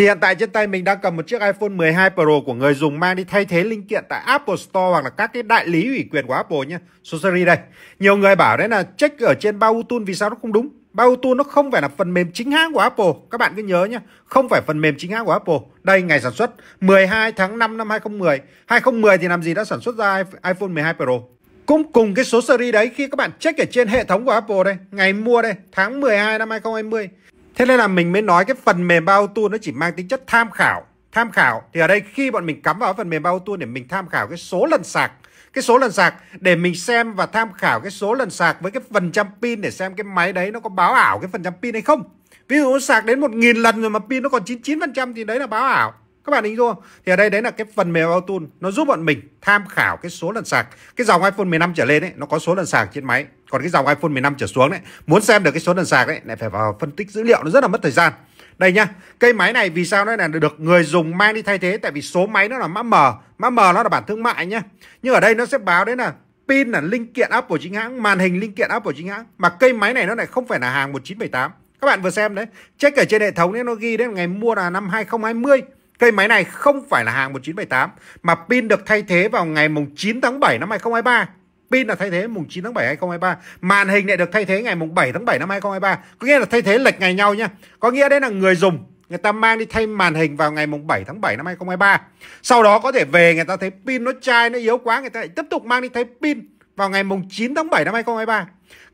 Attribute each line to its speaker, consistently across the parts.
Speaker 1: Thì hiện tại trên tay mình đang cầm một chiếc iPhone 12 Pro của người dùng mang đi thay thế linh kiện tại Apple Store hoặc là các cái đại lý ủy quyền của Apple nhé. Soseri đây. Nhiều người bảo đấy là check ở trên bao Bluetooth vì sao nó không đúng. Bao Bluetooth nó không phải là phần mềm chính hãng của Apple. Các bạn cứ nhớ nhé. Không phải phần mềm chính hãng của Apple. Đây ngày sản xuất 12 tháng 5 năm 2010. 2010 thì làm gì đã sản xuất ra iPhone 12 Pro. Cũng cùng cái số series đấy khi các bạn check ở trên hệ thống của Apple đây, ngày mua đây, tháng 12 năm 2020 Thế nên là mình mới nói cái phần mềm bao tu nó chỉ mang tính chất tham khảo. Tham khảo thì ở đây khi bọn mình cắm vào phần mềm bao tu để mình tham khảo cái số lần sạc cái số lần sạc để mình xem và tham khảo cái số lần sạc với cái phần trăm pin để xem cái máy đấy nó có báo ảo cái phần trăm pin hay không. Ví dụ sạc đến 1.000 lần rồi mà pin nó còn 99% thì đấy là báo ảo các bạn hình dung không thì ở đây đấy là cái phần mềm Auto nó giúp bọn mình tham khảo cái số lần sạc cái dòng iPhone 15 trở lên đấy nó có số lần sạc trên máy còn cái dòng iPhone 15 trở xuống đấy muốn xem được cái số lần sạc đấy lại phải vào phân tích dữ liệu nó rất là mất thời gian đây nhá cây máy này vì sao nó là được người dùng mang đi thay thế tại vì số máy nó là mã mờ mã mờ nó là bản thương mại nhá nhưng ở đây nó sẽ báo đấy là pin là linh kiện Apple chính hãng màn hình linh kiện Apple chính hãng mà cây máy này nó lại không phải là hàng 1978 các bạn vừa xem đấy check ở trên hệ thống đấy nó ghi đấy ngày mua là năm 2020 Cây máy này không phải là hàng 1978 mà pin được thay thế vào ngày mùng 9 tháng 7 năm 2023. Pin là thay thế mùng 9 tháng 7 2023, màn hình lại được thay thế ngày mùng 7 tháng 7 năm 2023. Có nghĩa là thay thế lệch ngày nhau nhá. Có nghĩa đấy là người dùng người ta mang đi thay màn hình vào ngày mùng 7 tháng 7 năm 2023. Sau đó có thể về người ta thấy pin nó chai nó yếu quá người ta lại tiếp tục mang đi thay pin vào ngày mùng 9 tháng 7 năm 2023.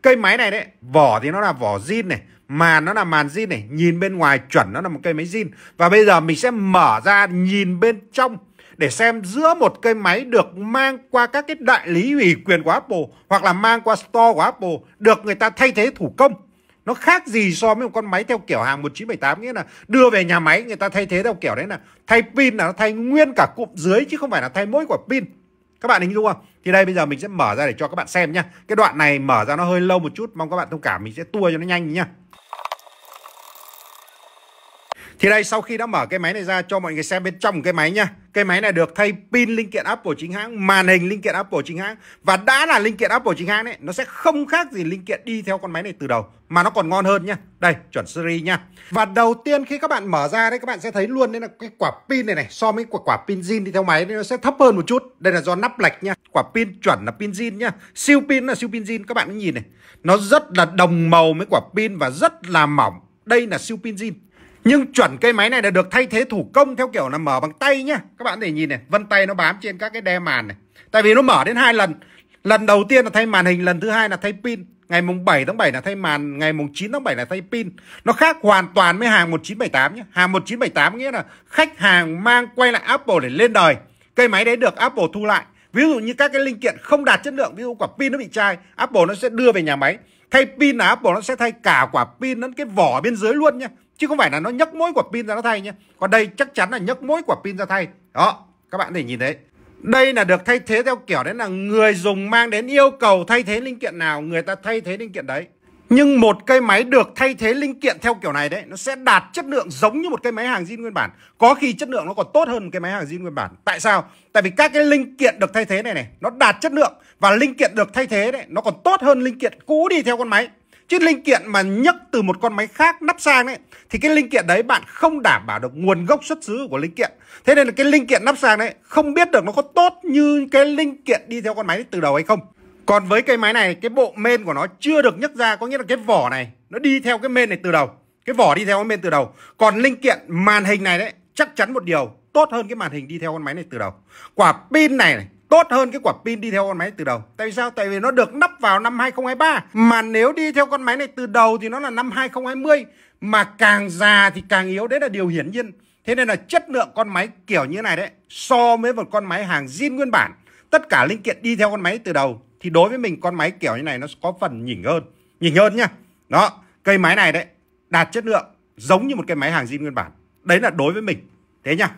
Speaker 1: Cây máy này đấy, vỏ thì nó là vỏ zin này, màn nó là màn zin này nhìn bên ngoài chuẩn nó là một cây máy zin và bây giờ mình sẽ mở ra nhìn bên trong để xem giữa một cây máy được mang qua các cái đại lý ủy quyền của Apple hoặc là mang qua store của Apple được người ta thay thế thủ công nó khác gì so với một con máy theo kiểu hàng 1978 nghĩa là đưa về nhà máy người ta thay thế theo kiểu đấy là thay pin là nó thay nguyên cả cụm dưới chứ không phải là thay mỗi quả pin các bạn hình dung không? Thì đây bây giờ mình sẽ mở ra để cho các bạn xem nhá. Cái đoạn này mở ra nó hơi lâu một chút, mong các bạn thông cảm, mình sẽ tua cho nó nhanh nhá. Thì đây sau khi đã mở cái máy này ra cho mọi người xem bên trong cái máy nhá. Cái máy này được thay pin linh kiện Apple chính hãng, màn hình linh kiện Apple chính hãng và đã là linh kiện Apple chính hãng đấy, nó sẽ không khác gì linh kiện đi theo con máy này từ đầu mà nó còn ngon hơn nhá. Đây, chuẩn series nhá. Và đầu tiên khi các bạn mở ra đấy các bạn sẽ thấy luôn đấy là cái quả pin này này so với quả quả pin zin đi theo máy đấy, nó sẽ thấp hơn một chút. Đây là do nắp lệch nhá. Quả pin chuẩn là pin zin nhá. Siêu pin là siêu pin zin các bạn nhìn này. Nó rất là đồng màu với quả pin và rất là mỏng. Đây là siêu pin zin nhưng chuẩn cây máy này là được thay thế thủ công theo kiểu là mở bằng tay nhá. Các bạn để nhìn này, vân tay nó bám trên các cái đe màn này. Tại vì nó mở đến hai lần. Lần đầu tiên là thay màn hình, lần thứ hai là thay pin. Ngày mùng 7 tháng 7 là thay màn, ngày mùng 9 tháng 7 là thay pin. Nó khác hoàn toàn với hàng 1978 nhé. Hàng 1978 nghĩa là khách hàng mang quay lại Apple để lên đời. Cây máy đấy được Apple thu lại. Ví dụ như các cái linh kiện không đạt chất lượng, ví dụ quả pin nó bị chai, Apple nó sẽ đưa về nhà máy. Thay pin là Apple nó sẽ thay cả quả pin lẫn cái vỏ bên dưới luôn nhé chứ không phải là nó nhấc mỗi quả pin ra nó thay nhé còn đây chắc chắn là nhấc mỗi quả pin ra thay đó các bạn để nhìn thấy đây là được thay thế theo kiểu đấy là người dùng mang đến yêu cầu thay thế linh kiện nào người ta thay thế linh kiện đấy nhưng một cây máy được thay thế linh kiện theo kiểu này đấy Nó sẽ đạt chất lượng giống như một cây máy hàng zin nguyên bản Có khi chất lượng nó còn tốt hơn một cây máy hàng zin nguyên bản Tại sao? Tại vì các cái linh kiện được thay thế này này Nó đạt chất lượng Và linh kiện được thay thế đấy Nó còn tốt hơn linh kiện cũ đi theo con máy Chứ linh kiện mà nhấc từ một con máy khác nắp sang đấy thì cái linh kiện đấy bạn không đảm bảo được nguồn gốc xuất xứ của linh kiện. Thế nên là cái linh kiện nắp sang đấy không biết được nó có tốt như cái linh kiện đi theo con máy từ đầu hay không. Còn với cái máy này cái bộ men của nó chưa được nhấc ra có nghĩa là cái vỏ này nó đi theo cái men này từ đầu. Cái vỏ đi theo cái men từ đầu. Còn linh kiện màn hình này đấy chắc chắn một điều tốt hơn cái màn hình đi theo con máy này từ đầu. Quả pin này, này tốt hơn cái quả pin đi theo con máy từ đầu. Tại vì sao? Tại vì nó được nắp vào năm 2023. Mà nếu đi theo con máy này từ đầu thì nó là năm 2020. Mà càng già thì càng yếu, đấy là điều hiển nhiên. Thế nên là chất lượng con máy kiểu như này đấy, so với một con máy hàng zin nguyên bản, tất cả linh kiện đi theo con máy từ đầu, thì đối với mình con máy kiểu như này nó có phần nhỉnh hơn. Nhỉnh hơn nhá. Đó, cây máy này đấy, đạt chất lượng giống như một cái máy hàng zin nguyên bản. Đấy là đối với mình. Thế nhá